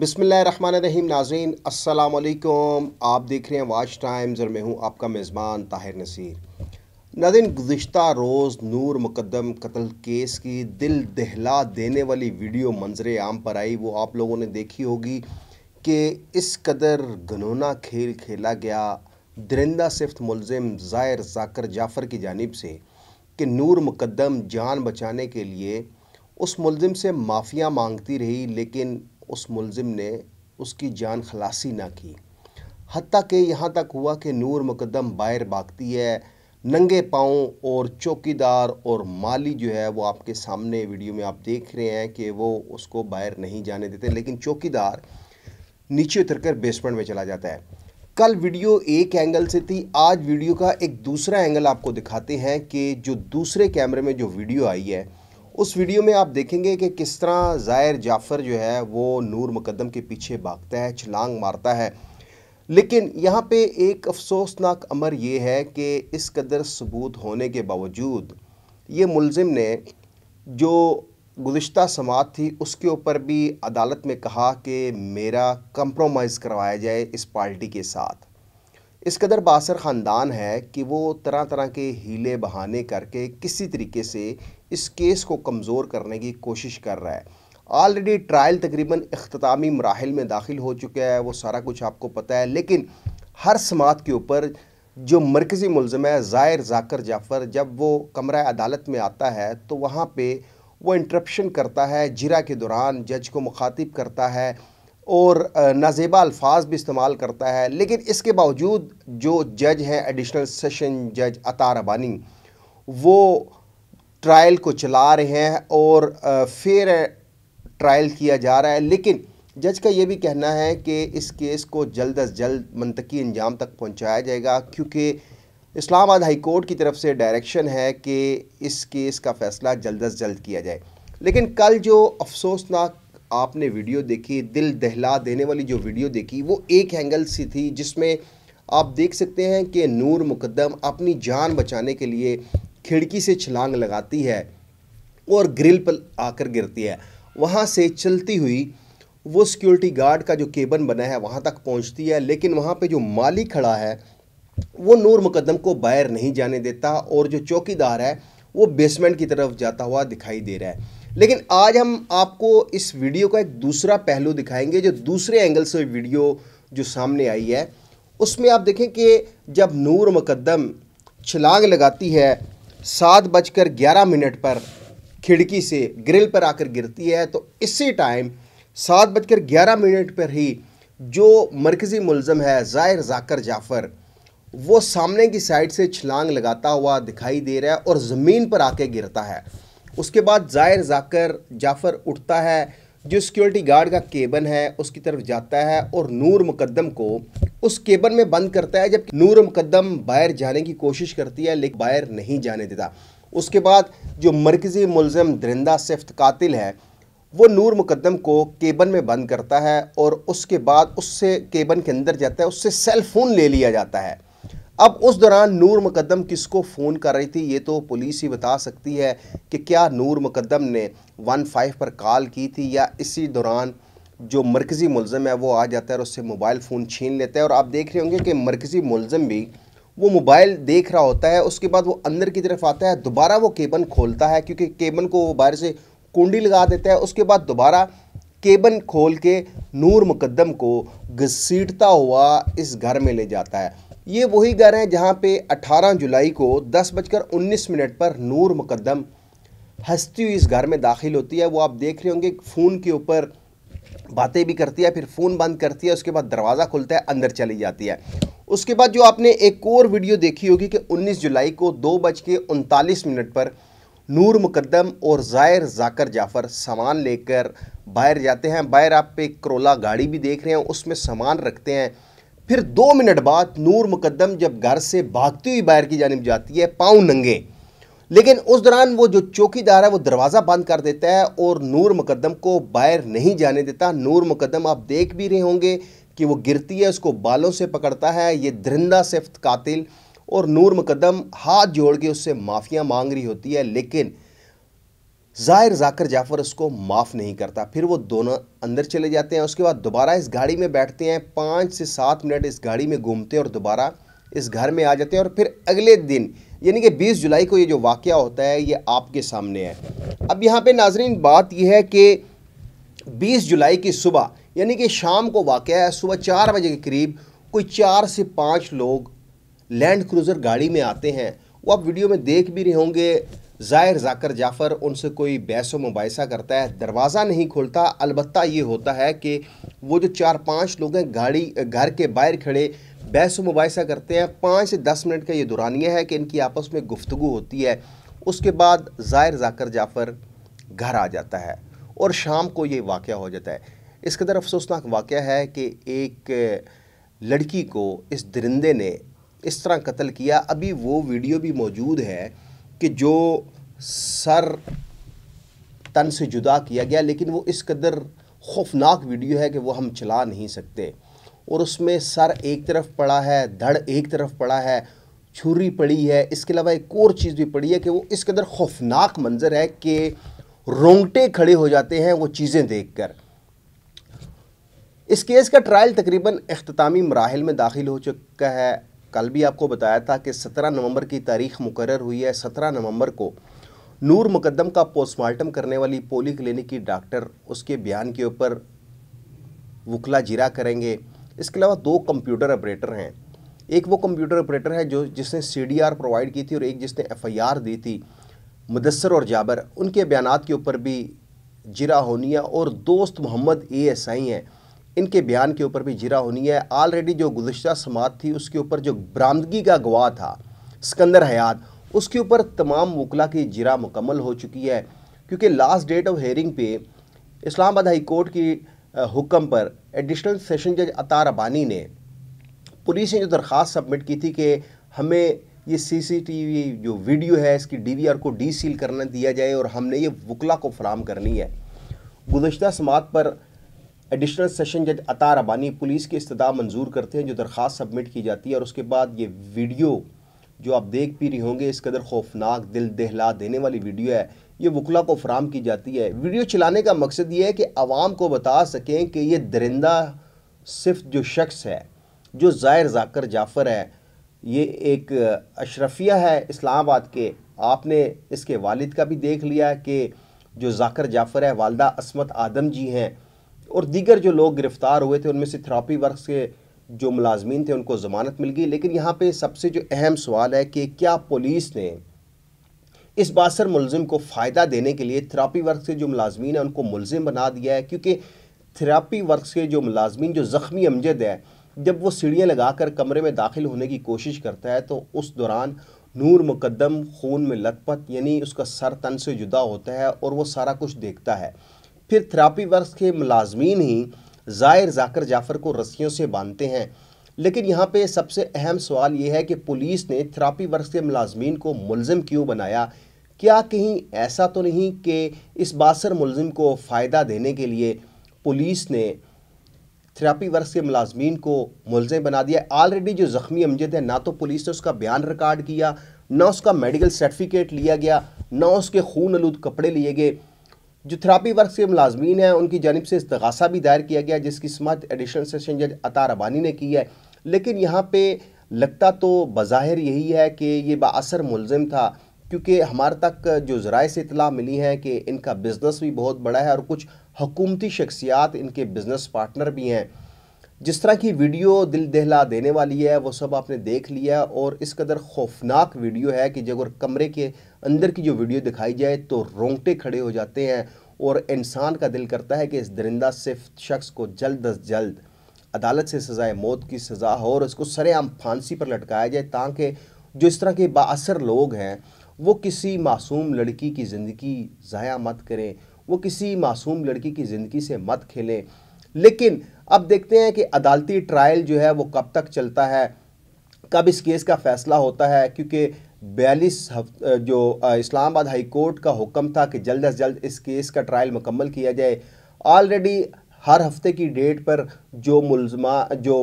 बिसमीम नाजीन असलकुम आप देख रहे हैं वाच टाइम्स और मैं हूँ आपका मेज़बान ताहिर नसीर नदिन गुज्त रोज़ नूर मुकदम कत्ल केस की दिल दहला देने वाली वीडियो मंजर आम पर आई वो आप लोगों ने देखी होगी कि इस कदर गनोना खेल खेला गया दरिंदा सिफ्त मुलजम ज़ायर जाकर जाफ़र की जानब से कि नूर मुकदम जान बचाने के लिए उस मुलिम से माफ़िया मांगती रही लेकिन उस मुलजिम ने उसकी जान खलासी ना की हती कि यहाँ तक हुआ कि नूर मुकदम बाहर भागती है नंगे पाँव और चौकीदार और माली जो है वो आपके सामने वीडियो में आप देख रहे हैं कि वो उसको बाहर नहीं जाने देते लेकिन चौकीदार नीचे उतरकर बेसमेंट में चला जाता है कल वीडियो एक एंगल से थी आज वीडियो का एक दूसरा एंगल आपको दिखाते हैं कि जो दूसरे कैमरे में जो वीडियो आई है उस वीडियो में आप देखेंगे कि किस तरह ज़ायर जाफ़र जो है वो नूर मुकदम के पीछे भागता है छलांग मारता है लेकिन यहाँ पे एक अफसोसनाक अमर ये है कि इस कदर सबूत होने के बावजूद ये मुलजिम ने जो गुज्त समात थी उसके ऊपर भी अदालत में कहा कि मेरा कंप्रोमाइज़ करवाया जाए इस पार्टी के साथ इस कदर बासर ख़ानदान है कि वो तरह तरह के हीले बहाने करके किसी तरीके से इस केस को कमज़ोर करने की कोशिश कर रहा है ऑलरेडी ट्रायल तकरीबन अख्तामी मराहल में दाखिल हो चुका है वो सारा कुछ आपको पता है लेकिन हर समात के ऊपर जो मरकज़ी मुलम है ज़ायर जाकर जाफ़र जब वो कमरा अदालत में आता है तो वहाँ पर वो इंटरप्शन करता है जिरा के दौरान जज को मुखातिब करता है और नाजेबा अल्फाज भी इस्तेमाल करता है लेकिन इसके बावजूद जो जज हैं एडिशनल सेशन जज अता रबानी वो ट्रायल को चला रहे हैं और फिर ट्रायल किया जा रहा है लेकिन जज का ये भी कहना है कि इस केस को जल्द अज जल्द मनतकी अंजाम तक पहुंचाया जाएगा क्योंकि इस्लामाबाद हाई कोर्ट की तरफ से डायरेक्शन है कि इस केस का फ़ैसला जल्द अज जल्द किया जाए लेकिन कल जो अफसोसनाक आपने वीडियो देखी दिल दहला देने वाली जो वीडियो देखी वो एक एंगल सी थी जिसमें आप देख सकते हैं कि नूर मुकदम अपनी जान बचाने के लिए खिड़की से छलांग लगाती है और ग्रिल पर आकर गिरती है वहाँ से चलती हुई वो सिक्योरिटी गार्ड का जो केबन बना है वहाँ तक पहुँचती है लेकिन वहाँ पे जो माली खड़ा है वो नूर मुकदम को बाहर नहीं जाने देता और जो चौकीदार है वो बेसमेंट की तरफ जाता हुआ दिखाई दे रहा है लेकिन आज हम आपको इस वीडियो का एक दूसरा पहलू दिखाएंगे जो दूसरे एंगल से वीडियो जो सामने आई है उसमें आप देखें कि जब नूर मुकदम छलांग लगाती है सात बजकर ग्यारह मिनट पर खिड़की से ग्रिल पर आकर गिरती है तो इसी टाइम सात बजकर ग्यारह मिनट पर ही जो मरकज़ी मुलम है ज़ाहिर जाकर जाफ़र वो सामने की साइड से छलांग लगाता हुआ दिखाई दे रहा है और ज़मीन पर आके गिरता है उसके बाद जायर जाकर जाफ़र उठता है जो सिक्योरिटी गार्ड का केबन है उसकी तरफ जाता है और नूर मुकदम को उस केबन में बंद करता है जबकि नूर मुकदम बाहर जाने की कोशिश करती है लेकिन बाहर नहीं जाने देता उसके बाद जो मरकज़ी मुलम दरिंदा सिफ्त कातिल है वो नूर मुकदम को केबन में बंद करता है और उसके बाद उससे केबन के अंदर जाता है उससे सेल फ़ोन ले लिया जाता है अब उस दौरान नूर मुकदम किसको फ़ोन कर रही थी ये तो पुलिस ही बता सकती है कि क्या नूर मुकदम ने वन फाइव पर कॉल की थी या इसी दौरान जो मरकज़ी मुलम है वो आ जाता है और उससे मोबाइल फ़ोन छीन लेता है और आप देख रहे होंगे कि मरकज़ी मुलम भी वो मोबाइल देख रहा होता है उसके बाद वो अंदर की तरफ आता है दोबारा वो केबन खोलता है क्योंकि केबन को वो बाहर से कुंडी लगा देता है उसके बाद दोबारा केबन खोल के नूर मुकदम को घसीटता हुआ इस घर में ले जाता है ये वही घर है जहाँ पे 18 जुलाई को दस बजकर उन्नीस मिनट पर नूर मुकदम हंसती हुई इस घर में दाखिल होती है वो आप देख रहे होंगे फ़ोन के ऊपर बातें भी करती है फिर फ़ोन बंद करती है उसके बाद दरवाज़ा खुलता है अंदर चली जाती है उसके बाद जो आपने एक और वीडियो देखी होगी कि 19 जुलाई को दो बज के उनतालीस मिनट पर नूर मुकदम और ज़ायर जाकर जाफ़र सामान लेकर बाहर जाते हैं बाहर आप पे करोला गाड़ी भी देख रहे हैं उसमें सामान रखते हैं फिर दो मिनट बाद नूर मुकदम जब घर से भागती हुई बाहर की जानब जाती है पाँव नंगे लेकिन उस दौरान वो जो चौकीदार है वो दरवाज़ा बंद कर देता है और नूर मुकदम को बाहर नहीं जाने देता नूर मुकदम आप देख भी रहे होंगे कि वो गिरती है उसको बालों से पकड़ता है ये दरिंदा सिफ्त कातिल और नूर मुकदम हाथ जोड़ के उससे माफ़ियाँ मांग रही होती है लेकिन ज़ाहिर जाकर जाफर उसको माफ़ नहीं करता फिर वो दोनों अंदर चले जाते हैं उसके बाद दोबारा इस गाड़ी में बैठते हैं पाँच से सात मिनट इस गाड़ी में घूमते हैं और दोबारा इस घर में आ जाते हैं और फिर अगले दिन यानी कि 20 जुलाई को ये जो वाक़ होता है ये आपके सामने है अब यहाँ पे नाजरीन बात यह है कि 20 जुलाई की सुबह यानी कि शाम को वाक़ है सुबह चार बजे के करीब कोई चार से पाँच लोग लैंड क्रूज़र गाड़ी में आते हैं वो आप वीडियो में देख भी रहे होंगे जाहिर जाकर जाफ़र उनसे कोई बहस मुबासा करता है दरवाज़ा नहीं खोलता अलबत् ये होता है कि वो जो चार पाँच लोग हैं गाड़ी घर के बाहर खड़े बहस मुबासा करते हैं पाँच से दस मिनट का ये दुरानिया है कि इनकी आपस में गुफ्तु होती है उसके बाद जाहिर जाकर जाफ़र घर आ जाता है और शाम को ये वाक़ हो जाता है इस कदर अफसोसनाक वाक़ है कि एक लड़की को इस दरिंदे ने इस तरह कत्ल किया अभी वो वीडियो भी मौजूद है कि जो सर तन से जुदा किया गया लेकिन वो इस कदर खौफनाक वीडियो है कि वो हम चला नहीं सकते और उसमें सर एक तरफ पड़ा है धड़ एक तरफ पड़ा है छुरी पड़ी है इसके अलावा एक और चीज़ भी पड़ी है कि वो इस कदर खौफनाक मंज़र है कि रोंगटे खड़े हो जाते हैं वो चीज़ें देख कर इस केस का ट्रायल तकरीबन अख्तामी मराहल में दाखिल हो चुका है कल भी आपको बताया था कि 17 नवंबर की तारीख मुकर हुई है 17 नवंबर को नूर मुकदम का पोस्टमार्टम करने वाली पोली क्लिनिक की डॉक्टर उसके बयान के ऊपर वकला जिरा करेंगे इसके अलावा दो कंप्यूटर ऑपरेटर हैं एक वो कंप्यूटर ऑपरेटर है जो जिसने सी प्रोवाइड की थी और एक जिसने एफ दी थी मुदसर और जाबर उनके बयान के ऊपर भी जिरा होनिया और दोस्त मोहम्मद ए एस आई हैं इनके बयान के ऊपर भी जिरा होनी है ऑलरेडी जो गुजशत समात थी उसके ऊपर जो बरामदगी का गवाह था सिकंदर हयात उसके ऊपर तमाम वकला की जिरा मुकम्मल हो चुकी है क्योंकि लास्ट डेट ऑफ हेयरिंग पे इस्लामाबाद हाई कोर्ट की हुक्म पर एडिशनल सेशन जज अतार अबानी ने पुलिस ने जो दरख्वास्त सबमिट की थी कि हमें ये सीसीटीवी जो वीडियो है इसकी डीवीआर को डी सील करना दिया जाए और हमने ये वकला को फराम करनी है गुजशत समात पर एडिशनल सेशन जज अतार अबानी पुलिस की इस्तः मंजूर करते हैं जो दरख्वास्त सबमिट की जाती है और उसके बाद ये वीडियो जो आप देख भी रही होंगे इस कदर खौफनाक दिल दहला देने वाली वीडियो है ये वकला को फ्राहम की जाती है वीडियो चलाने का मकसद ये है कि आवाम को बता सकें कि ये दरिंदा सिर्फ जो शख्स है जो ज़ायर जाकर जाफ़र है ये एक अशरफिया है इस्लामाबाद के आपने इसके वालिद का भी देख लिया कि जो जाकर जाफ़र है वालदा असमत आदम जी हैं और दीगर जो लोग गिरफ्तार हुए थे उनमें से थ्रापी वर्क के जो मुलाजमीन थे उनको ज़मानत मिल गई लेकिन यहाँ पर सबसे जो अहम सवाल है कि क्या पुलिस ने इस बासर मुलम को फ़ायदा देने के लिए थ्रापी वर्क से जो मुलाजमीन है उनको मुलजिम बना दिया है क्योंकि थ्रापी वर्क से जो मुलाजमीन जो ज़ख्मी अमजद है जब वो सीढ़ियाँ लगा कर कमरे में दाखिल होने की कोशिश करता है तो उस दौरान नूर मुकदम खून में लतपत यानी उसका सर तन से जुदा होता है और वह सारा कुछ देखता है फिर थेरापी वर्क के मुलाजमीन ही ज़ाहिर जाकर जाफ़र को रस्सियों से बांधते हैं लेकिन यहाँ पे सबसे अहम सवाल ये है कि पुलिस ने थेरापी वर्क के मुलाजमीन को मुलम क्यों बनाया क्या कहीं ऐसा तो नहीं कि इस बासर मुलम को फ़ायदा देने के लिए पुलिस ने थेरापी वर्क के मुलाजमीन को मुलजम बना दिया ऑलरेडी जो ज़ख्मी अमजद है ना तो पुलिस ने उसका बयान रिकॉर्ड किया ना उसका मेडिकल सर्टिफिकेट लिया गया ना उसके खून आलूद कपड़े लिए गए जो थेरापी वर्क के मुलाजमीन हैं उनकी जानब से इस्तगासा भी दायर किया गया जिसकी समात एडिशनल सेशन जज अता रबानी ने की है लेकिन यहाँ पे लगता तो बज़ाहिर यही है कि ये बासर मुलम था क्योंकि हमारे तक जो ज़रा से इतला मिली है कि इनका बिज़नेस भी बहुत बड़ा है और कुछ हकूमती शख्सियात इनके बिज़नेस पार्टनर भी हैं जिस तरह की वीडियो दिल दहला देने वाली है वो सब आपने देख लिया और इस कदर खौफनाक वीडियो है कि जब कमरे के अंदर की जो वीडियो दिखाई जाए तो रोंगटे खड़े हो जाते हैं और इंसान का दिल करता है कि इस दरिंदा सिर्फ शख्स को जल्द अज जल्द अदालत से सज़ाए मौत की सज़ा हो और इसको सरेआम फांसी पर लटकाया जाए ताकि जो इस तरह के बासर लोग हैं वो किसी मासूम लड़की की ज़िंदगी ज़ाया मत करें वो किसी मासूम लड़की की ज़िंदगी से मत खेलें लेकिन अब देखते हैं कि अदालती ट्रायल जो है वो कब तक चलता है कब इस केस का फैसला होता है क्योंकि बयालीस जो इस्लामाबाद हाई कोर्ट का हुक्म था कि जल्द अज जल्द इस केस का ट्रायल मुकम्मल किया जाए ऑलरेडी हर हफ्ते की डेट पर जो मुलजमा जो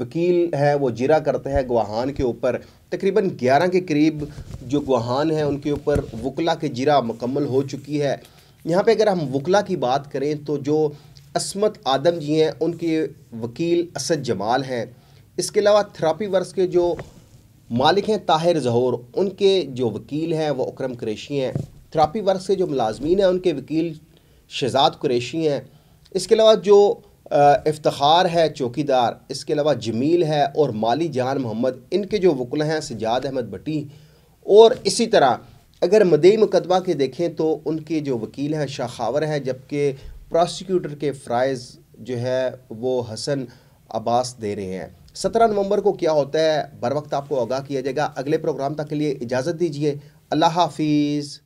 वकील हैं वो जिरा करते हैं गुहान के ऊपर तकरीबन 11 के करीब जो गुहान हैं उनके ऊपर वकला के जिरा मुकम्मल हो चुकी है यहाँ पे अगर हम वकला की बात करें तो जो असमत आदम जी हैं उनके वकील असद जमाल हैं इसके अलावा थेरापी वर्स के जो मालिक हैं ताहिर जहूर उनके जो वकील हैं वो अक्रम क्रेशी हैं थेरापी वर्स के जो मुलाजमीन हैं उनके वकील शहजाद कुरेशी हैं इसके अलावा जो इफ्तार है चौकीदार इसके अलावा जमील है और माली जान मोहम्मद इनके जो वकल हैं सजाद अहमद भट्टी और इसी तरह अगर मदई मुकदमा के देखें तो उनके जो वकील हैं खावर हैं जबकि प्रोसिक्यूटर के फ़्राइज़ जो है वो हसन अब्बास दे रहे हैं सत्रह नवंबर को क्या होता है बर वक्त आपको आगाह किया जाएगा अगले प्रोग्राम तक के लिए इजाज़त दीजिए अल्लाह हाफिज़